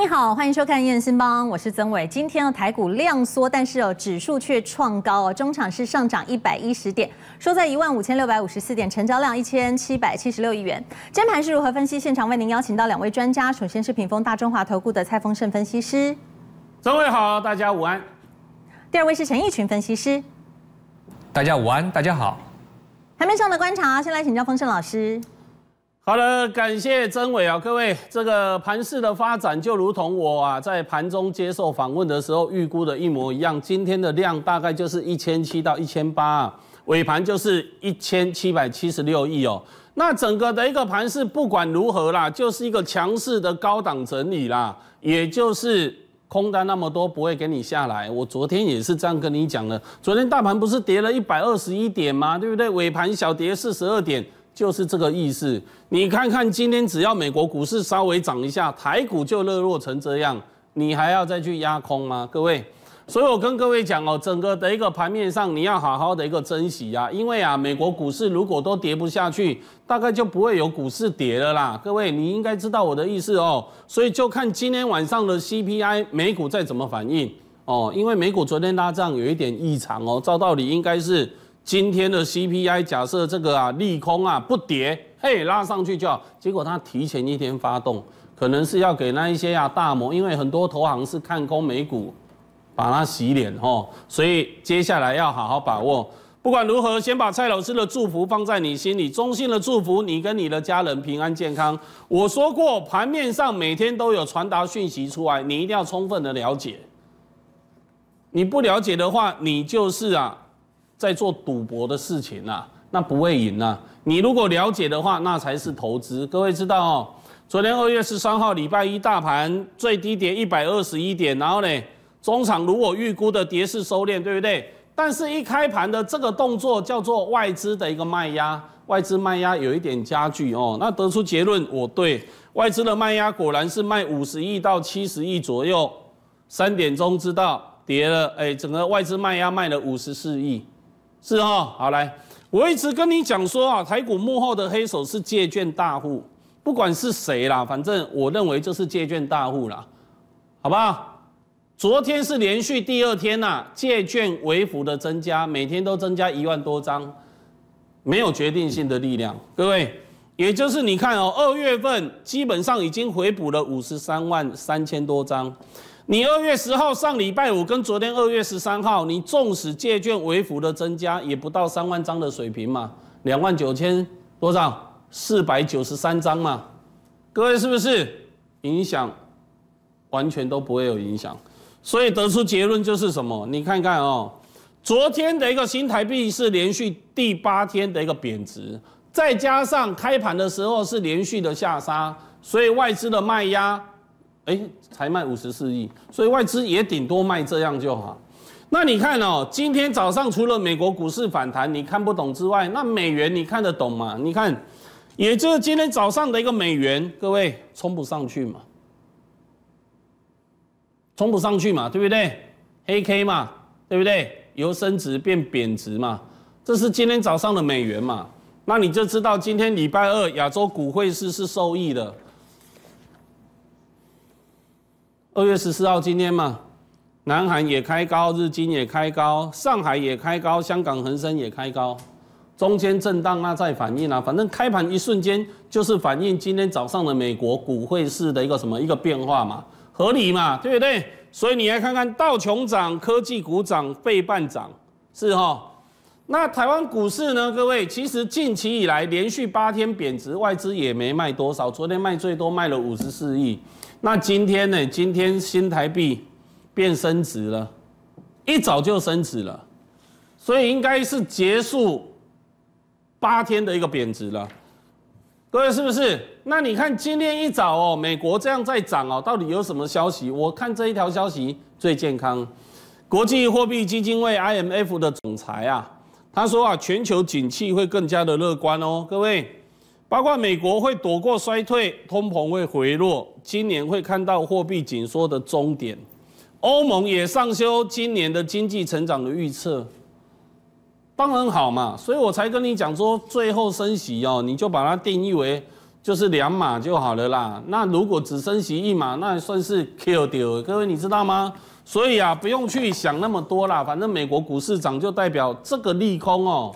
你好，欢迎收看《燕新邦》，我是曾伟。今天的台股量缩，但是哦，指数却创高哦，中场是上涨一百一十点，收在一万五千六百五十四点，成交量一千七百七十六亿元。尖盘是如何分析？现场为您邀请到两位专家，首先是屏风大中华投顾的蔡丰盛分析师，曾伟好，大家午安。第二位是陈义群分析师，大家午安，大家好。台面上的观察，先来请教丰盛老师。好了，感谢曾伟啊，各位，这个盘市的发展就如同我啊在盘中接受访问的时候预估的一模一样。今天的量大概就是一千七到一千八，尾盘就是一千七百七十六亿哦。那整个的一个盘市不管如何啦，就是一个强势的高档整理啦，也就是空单那么多不会给你下来。我昨天也是这样跟你讲的，昨天大盘不是跌了一百二十一点吗？对不对？尾盘小跌四十二点。就是这个意思，你看看今天只要美国股市稍微涨一下，台股就热络成这样，你还要再去压空吗？各位，所以我跟各位讲哦，整个的一个盘面上你要好好的一个珍惜呀，因为啊，美国股市如果都跌不下去，大概就不会有股市跌了啦。各位，你应该知道我的意思哦，所以就看今天晚上的 CPI，美股再怎么反应哦，因为美股昨天拉涨有一点异常哦，照道理应该是。今天的 CPI 假设这个啊利空啊不跌，嘿拉上去就，好。结果它提前一天发动，可能是要给那一些啊大摩，因为很多投行是看空美股，把它洗脸哦。所以接下来要好好把握。不管如何，先把蔡老师的祝福放在你心里，衷心的祝福你跟你的家人平安健康。我说过，盘面上每天都有传达讯息出来，你一定要充分的了解。你不了解的话，你就是啊。在做赌博的事情呐，那不会赢呐。你如果了解的话，那才是投资。各位知道哦，昨天二月十三号礼拜一大盘最低跌一百二十一点，然后呢，中场如果预估的跌势收敛，对不对？但是一开盘的这个动作叫做外资的一个卖压，外资卖压有一点加剧哦。那得出结论，我对外资的卖压果然是卖五十亿到七十亿左右。三点钟知道跌了，哎，整个外资卖压卖了五十四亿。是哈，好来，我一直跟你讲说啊，台股幕后的黑手是借券大户，不管是谁啦，反正我认为就是借券大户啦，好不好？昨天是连续第二天呐，借券回补的增加，每天都增加一万多张，没有决定性的力量，各位，也就是你看哦，二月份基本上已经回补了五十三万三千多张。你二月十号上礼拜五跟昨天二月十三号，你纵使借券为幅的增加，也不到三万张的水平嘛，两万九千多少？四百九十三张嘛，各位是不是？影响完全都不会有影响，所以得出结论就是什么？你看看哦，昨天的一个新台币是连续第八天的一个贬值，再加上开盘的时候是连续的下杀，所以外资的卖压。哎，才卖五十四亿，所以外资也顶多卖这样就好。那你看哦，今天早上除了美国股市反弹你看不懂之外，那美元你看得懂吗？你看，也就是今天早上的一个美元，各位冲不上去嘛，冲不上去嘛，对不对？黑 K 嘛，对不对？由升值变贬值嘛，这是今天早上的美元嘛。那你就知道今天礼拜二亚洲股汇市是受益的。二月十四号，今天嘛，南韩也开高，日经也开高，上海也开高，香港恒生也开高，中间震荡那在反应啊，反正开盘一瞬间就是反映今天早上的美国股汇市的一个什么一个变化嘛，合理嘛，对不对？所以你来看看道琼涨，科技股涨，费半涨，是哈。那台湾股市呢？各位，其实近期以来连续八天贬值，外资也没卖多少，昨天卖最多卖了五十四亿。那今天呢？今天新台币变升值了，一早就升值了，所以应该是结束八天的一个贬值了。各位是不是？那你看今天一早哦，美国这样在涨哦，到底有什么消息？我看这一条消息最健康。国际货币基金会 （IMF） 的总裁啊，他说啊，全球景气会更加的乐观哦，各位。包括美国会躲过衰退，通膨会回落，今年会看到货币紧缩的终点。欧盟也上修今年的经济成长的预测，当然好嘛，所以我才跟你讲说，最后升息哦，你就把它定义为就是两码就好了啦。那如果只升息一码，那算是 kill 掉。各位你知道吗？所以啊，不用去想那么多啦，反正美国股市涨就代表这个利空哦。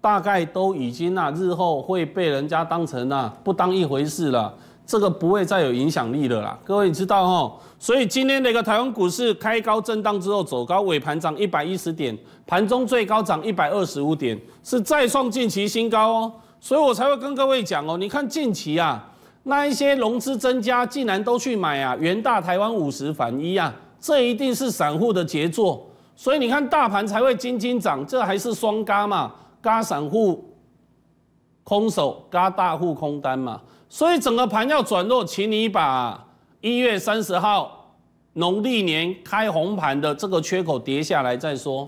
大概都已经啊，日后会被人家当成啊不当一回事了。这个不会再有影响力了啦。各位，你知道哦，所以今天那个台湾股市开高震荡之后走高，尾盘涨一百一十点，盘中最高涨一百二十五点，是再创近期新高哦。所以我才会跟各位讲哦，你看近期啊，那一些融资增加竟然都去买啊，元大台湾五十反一啊，这一定是散户的杰作。所以你看大盘才会斤斤涨，这还是双嘎嘛。加散户空手，加大户空单嘛，所以整个盘要转弱，请你把一月三十号农历年开红盘的这个缺口叠下来再说，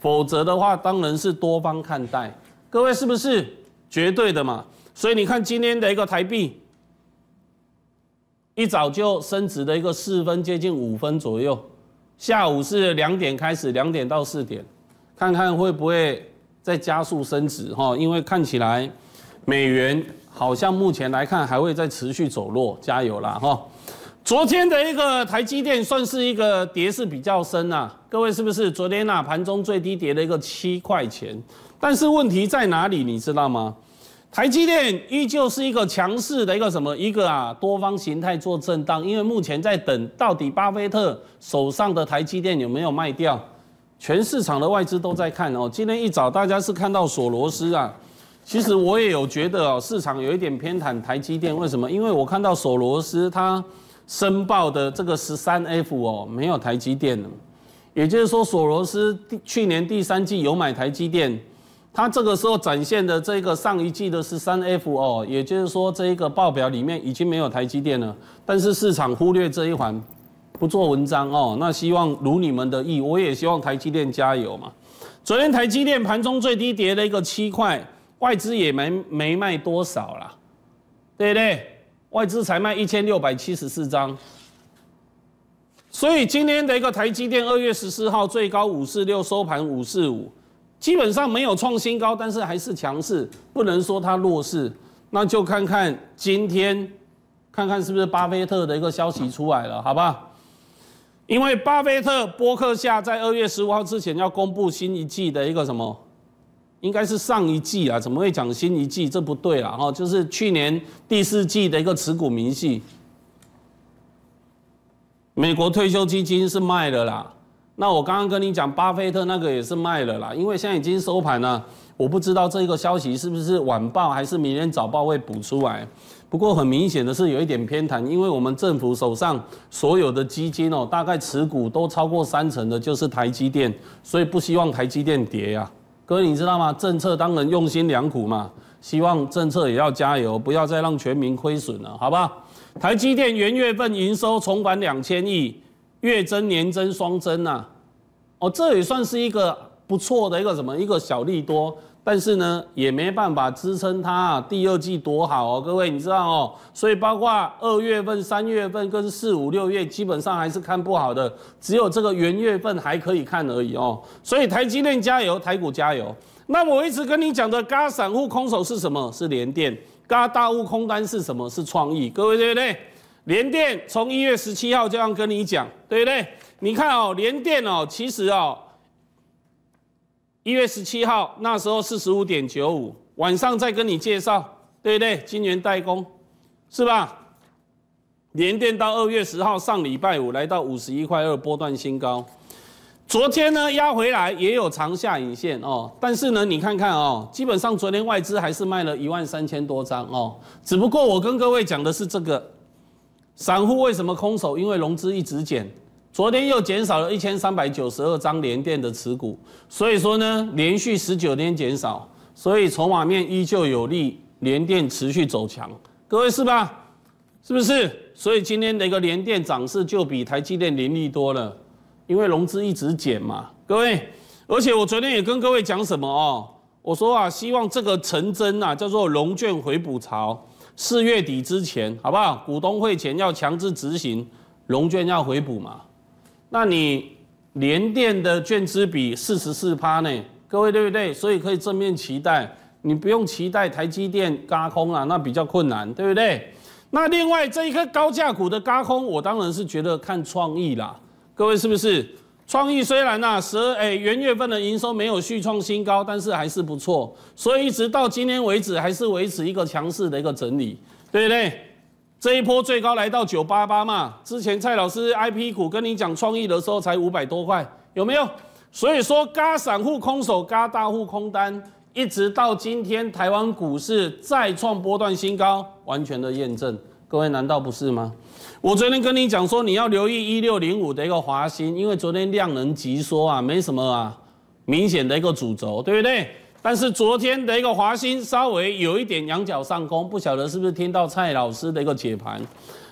否则的话，当然是多方看待。各位是不是绝对的嘛？所以你看今天的一个台币，一早就升值的一个四分接近五分左右，下午是两点开始，两点到四点，看看会不会。在加速升值哈，因为看起来美元好像目前来看还会在持续走弱，加油啦哈！昨天的一个台积电算是一个跌势比较深呐，各位是不是？昨天呐盘中最低跌了一个七块钱，但是问题在哪里你知道吗？台积电依旧是一个强势的一个什么一个啊多方形态做震荡，因为目前在等到底巴菲特手上的台积电有没有卖掉。全市场的外资都在看哦。今天一早大家是看到索罗斯啊，其实我也有觉得哦，市场有一点偏袒台积电。为什么？因为我看到索罗斯他申报的这个十三 F 哦，没有台积电了。也就是说，索罗斯第去年第三季有买台积电，他这个时候展现的这个上一季的十三 F 哦，也就是说这一个报表里面已经没有台积电了。但是市场忽略这一环。不做文章哦，那希望如你们的意。我也希望台积电加油嘛。昨天台积电盘中最低跌了一个七块，外资也没没卖多少啦，对不对？外资才卖一千六百七十四张。所以今天的一个台积电二月十四号最高五四六，收盘五四五，基本上没有创新高，但是还是强势，不能说它弱势。那就看看今天，看看是不是巴菲特的一个消息出来了，好吧？因为巴菲特博客下在二月十五号之前要公布新一季的一个什么，应该是上一季啊？怎么会讲新一季？这不对啦！哈，就是去年第四季的一个持股明细。美国退休基金是卖了啦。那我刚刚跟你讲，巴菲特那个也是卖了啦。因为现在已经收盘了，我不知道这个消息是不是晚报还是明天早报会补出来。不过很明显的是有一点偏袒，因为我们政府手上所有的基金哦，大概持股都超过三成的，就是台积电，所以不希望台积电跌呀。各位你知道吗？政策当然用心良苦嘛，希望政策也要加油，不要再让全民亏损了，好吧？台积电元月份营收重返两千亿，月增年增双增呐，哦，这也算是一个不错的一个什么一个小利多。但是呢，也没办法支撑它。第二季多好哦，各位你知道哦。所以包括二月份、三月份跟四五六月，基本上还是看不好的，只有这个元月份还可以看而已哦。所以台积电加油，台股加油。那我一直跟你讲的，嘎散户空手是什么？是联电。嘎大物空单是什么？是创意。各位对不对？联电从一月十七号就要跟你讲，对不对？你看哦，联电哦，其实哦。一月十七号，那时候四十五点九五，晚上再跟你介绍，对不对？金年代工，是吧？连电到二月十号，上礼拜五来到五十一块二，波段新高。昨天呢，压回来也有长下影线哦，但是呢，你看看哦，基本上昨天外资还是卖了一万三千多张哦。只不过我跟各位讲的是这个，散户为什么空手？因为融资一直减。昨天又减少了一千三百九十二张联电的持股，所以说呢，连续十九天减少，所以筹码面依旧有利，联电持续走强，各位是吧？是不是？所以今天的一个联电涨势就比台积电凌厉多了，因为融资一直减嘛，各位，而且我昨天也跟各位讲什么哦？我说啊，希望这个成真呐，叫做龙卷回补潮，四月底之前好不好？股东会前要强制执行，龙卷要回补嘛。那你联电的券资比四十四趴呢？各位对不对？所以可以正面期待，你不用期待台积电嘎空啊，那比较困难，对不对？那另外这一个高价股的嘎空，我当然是觉得看创意啦，各位是不是？创意虽然那十二哎元月份的营收没有续创新高，但是还是不错，所以一直到今天为止，还是维持一个强势的一个整理，对不对？这一波最高来到九八八嘛，之前蔡老师 I P 股跟你讲创意的时候才五百多块，有没有？所以说，嘎散户空手，嘎大户空单，一直到今天，台湾股市再创波段新高，完全的验证，各位难道不是吗？我昨天跟你讲说，你要留意一六零五的一个华兴，因为昨天量能急缩啊，没什么啊明显的一个主轴，对不对？但是昨天的一个华兴稍微有一点羊角上攻，不晓得是不是听到蔡老师的一个解盘，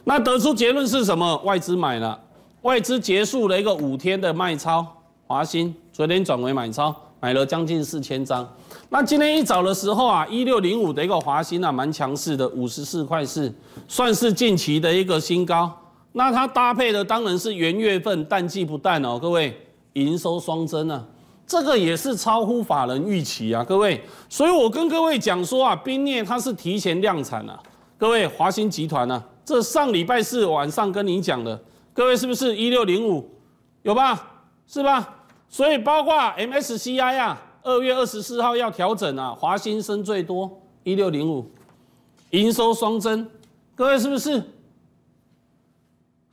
那得出结论是什么？外资买了，外资结束了一个五天的卖超，华兴昨天转为买超，买了将近四千张。那今天一早的时候啊，一六零五的一个华兴啊，蛮强势的，五十四块四，算是近期的一个新高。那它搭配的当然是元月份淡季不淡哦，各位营收双增啊。这个也是超乎法人预期啊，各位，所以我跟各位讲说啊，冰镍它是提前量产了，各位华兴集团呢，这上礼拜四晚上跟你讲的，各位是不是一六零五有吧？是吧？所以包括 MSCI 啊，二月二十四号要调整啊，华兴升最多一六零五，营收双增，各位是不是？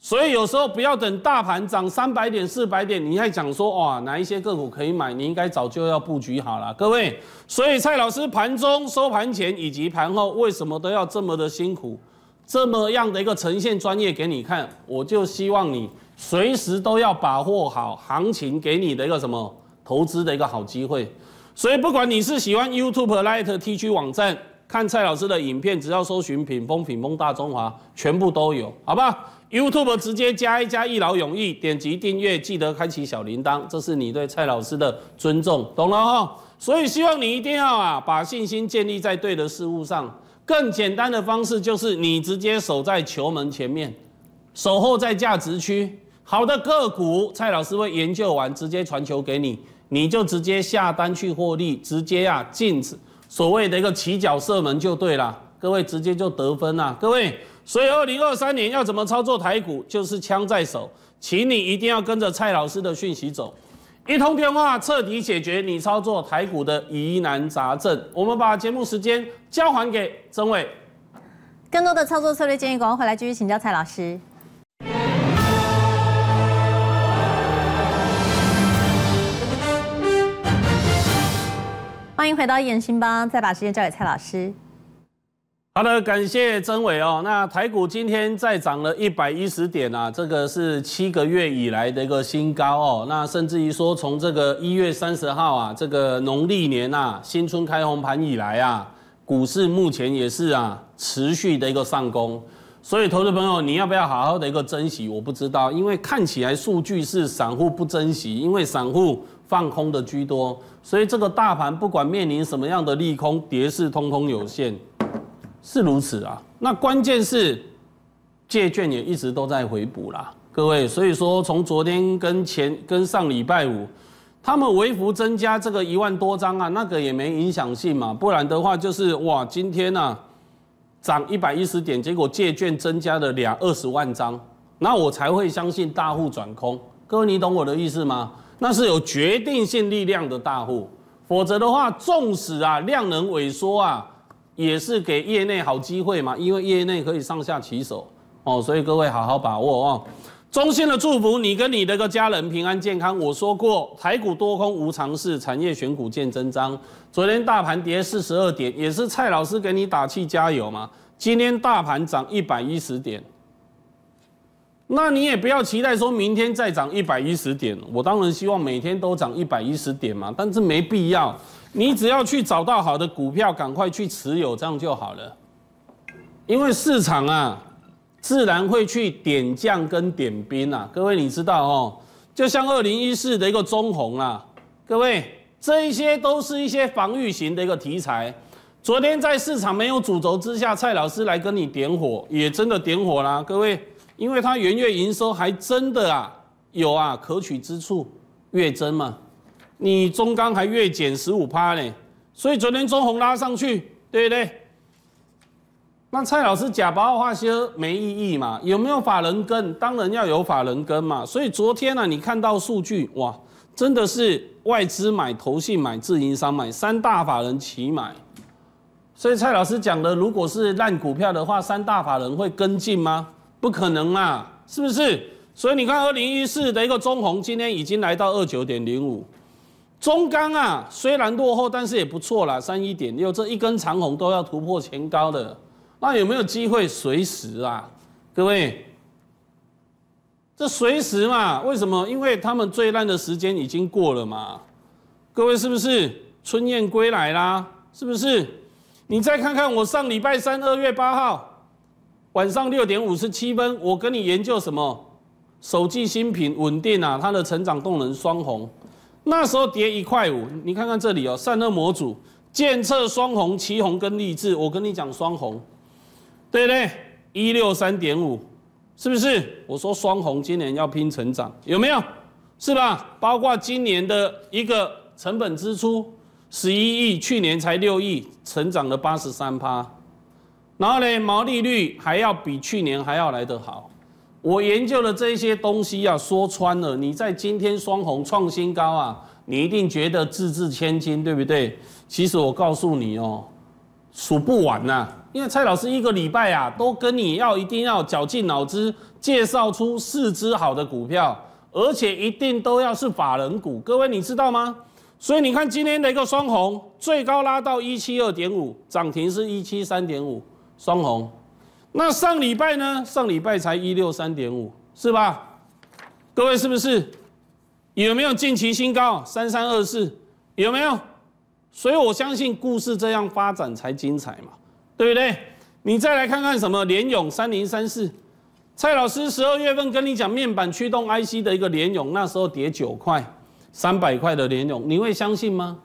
所以有时候不要等大盘涨三百点、四百点，你还讲说哇哪一些个股可以买？你应该早就要布局好了，各位。所以蔡老师盘中、收盘前以及盘后，为什么都要这么的辛苦，这么样的一个呈现专业给你看？我就希望你随时都要把握好行情给你的一个什么投资的一个好机会。所以不管你是喜欢 YouTube、Light t 网站看蔡老师的影片，只要搜寻品峰品峰大中华，全部都有，好吧？YouTube 直接加一加，一劳永逸。点击订阅，记得开启小铃铛，这是你对蔡老师的尊重，懂了哈？所以希望你一定要啊，把信心建立在对的事物上。更简单的方式就是，你直接守在球门前面，守候在价值区。好的个股，蔡老师会研究完，直接传球给你，你就直接下单去获利，直接啊进所谓的一个起脚射门就对了。各位直接就得分啊，各位。所以，二零二三年要怎么操作台股，就是枪在手，请你一定要跟着蔡老师的讯息走。一通电话，彻底解决你操作台股的疑难杂症。我们把节目时间交还给曾伟。更多的操作策略建议，广众回来继续请教蔡老师。欢迎回到亿人新邦，再把时间交给蔡老师。好的，感谢曾伟哦。那台股今天再涨了一百一十点啊，这个是七个月以来的一个新高哦。那甚至于说，从这个一月三十号啊，这个农历年呐新春开红盘以来啊，股市目前也是啊持续的一个上攻。所以，投资朋友，你要不要好好的一个珍惜？我不知道，因为看起来数据是散户不珍惜，因为散户放空的居多，所以这个大盘不管面临什么样的利空跌势，通通有限。是如此啊，那关键是借券也一直都在回补啦，各位，所以说从昨天跟前跟上礼拜五，他们微幅增加这个一万多张啊，那个也没影响性嘛，不然的话就是哇，今天呢涨一百一十点，结果借券增加了两二十万张，那我才会相信大户转空，各位你懂我的意思吗？那是有决定性力量的大户，否则的话，纵使啊量能萎缩啊。也是给业内好机会嘛，因为业内可以上下其手哦，所以各位好好把握哦。衷心的祝福你跟你的个家人平安健康。我说过，台股多空无常事，产业选股见真章。昨天大盘跌四十二点，也是蔡老师给你打气加油嘛。今天大盘涨一百一十点，那你也不要期待说明天再涨一百一十点。我当然希望每天都涨一百一十点嘛，但是没必要。你只要去找到好的股票，赶快去持有，这样就好了。因为市场啊，自然会去点将跟点兵啊。各位，你知道哦，就像二零一四的一个中红啊，各位，这一些都是一些防御型的一个题材。昨天在市场没有主轴之下，蔡老师来跟你点火，也真的点火啦，各位，因为它月营收还真的啊有啊可取之处，月增嘛。你中钢还月减十五趴呢，所以昨天中红拉上去，对不对？那蔡老师假包话些没意义嘛？有没有法人跟？当然要有法人跟嘛。所以昨天呢，你看到数据哇，真的是外资买、投信买、自营商买，三大法人齐买。所以蔡老师讲的，如果是烂股票的话，三大法人会跟进吗？不可能啊，是不是？所以你看二零一四的一个中红，今天已经来到二九点零五。中钢啊，虽然落后，但是也不错啦，三一点六，这一根长红都要突破前高的，那有没有机会？随时啊，各位，这随时嘛，为什么？因为他们最烂的时间已经过了嘛，各位是不是？春燕归来啦，是不是？你再看看我上礼拜三二月八号晚上六点五十七分，我跟你研究什么？手机新品稳定啊，它的成长动能双红。那时候跌一块五，你看看这里哦，散热模组、建测双红、奇红跟励志，我跟你讲双红，对不对？一六三点五，是不是？我说双红今年要拼成长，有没有？是吧？包括今年的一个成本支出十一亿，去年才六亿，成长了八十三趴，然后嘞毛利率还要比去年还要来得好。我研究了这些东西啊，说穿了，你在今天双红创新高啊，你一定觉得字字千金，对不对？其实我告诉你哦，数不完呐，因为蔡老师一个礼拜啊，都跟你要一定要绞尽脑汁介绍出四支好的股票，而且一定都要是法人股。各位你知道吗？所以你看今天的一个双红，最高拉到一七二点五，涨停是一七三点五，双红。那上礼拜呢？上礼拜才一六三点五，是吧？各位是不是有没有近期新高？三三二四有没有？所以我相信故事这样发展才精彩嘛，对不对？你再来看看什么联勇三零三四，蔡老师十二月份跟你讲面板驱动 IC 的一个联勇，那时候跌九块，三百块的联勇，你会相信吗？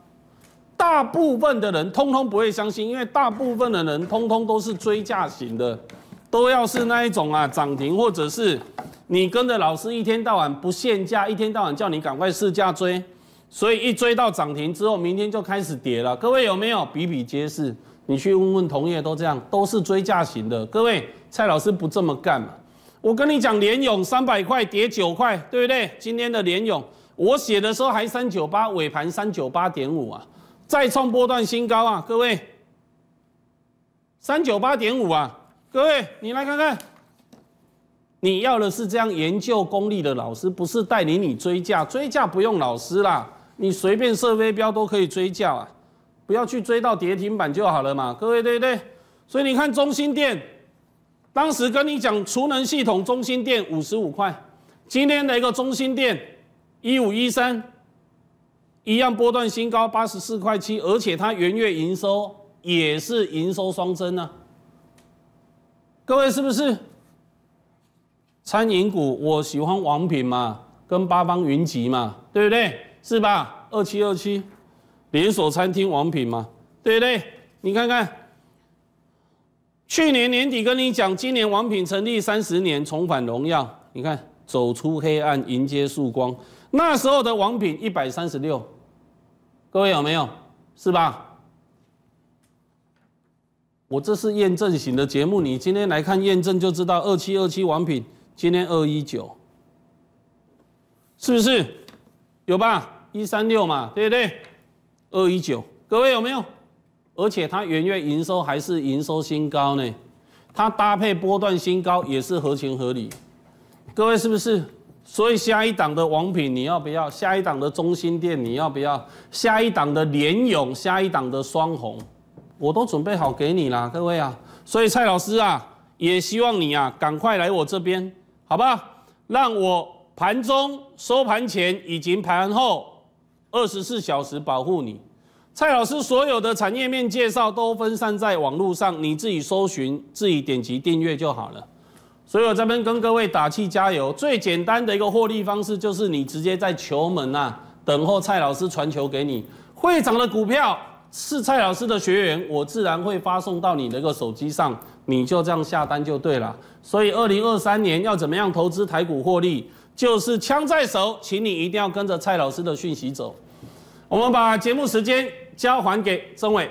大部分的人通通不会相信，因为大部分的人通通都是追价型的。都要是那一种啊，涨停或者是你跟着老师一天到晚不限价，一天到晚叫你赶快试价追，所以一追到涨停之后，明天就开始跌了。各位有没有？比比皆是。你去问问同业都这样，都是追价型的。各位，蔡老师不这么干嘛？我跟你讲，联勇三百块跌九块，对不对？今天的联勇，我写的时候还三九八，尾盘三九八点五啊，再创波段新高啊，各位，三九八点五啊。各位，你来看看，你要的是这样研究功力的老师，不是带领你追价。追价不用老师啦，你随便设微标都可以追价啊，不要去追到跌停板就好了嘛，各位对不对？所以你看中心店，当时跟你讲储能系统中心店五十五块，今天的一个中心店一五一三，一样波段新高八十四块七，而且它元月营收也是营收双增呢。各位是不是餐饮股？我喜欢王品嘛，跟八方云集嘛，对不对？是吧？二七二七连锁餐厅王品嘛，对不对？你看看，去年年底跟你讲，今年王品成立三十年，重返荣耀。你看，走出黑暗，迎接曙光。那时候的王品一百三十六，各位有没有？是吧？我这是验证型的节目，你今天来看验证就知道，二七二七王品今天二一九，是不是？有吧，一三六嘛，对不对？二一九，各位有没有？而且它元月营收还是营收新高呢，它搭配波段新高也是合情合理，各位是不是？所以下一档的王品你要不要？下一档的中心店你要不要？下一档的联永，下一档的双红。我都准备好给你啦，各位啊，所以蔡老师啊，也希望你啊，赶快来我这边，好吧？让我盘中、收盘前以及盘后二十四小时保护你。蔡老师所有的产业面介绍都分散在网络上，你自己搜寻、自己点击订阅就好了。所以我这边跟各位打气加油。最简单的一个获利方式就是你直接在球门啊等候蔡老师传球给你会涨的股票。是蔡老师的学员，我自然会发送到你的一个手机上，你就这样下单就对了。所以，二零二三年要怎么样投资台股获利，就是枪在手，请你一定要跟着蔡老师的讯息走。我们把节目时间交还给曾伟。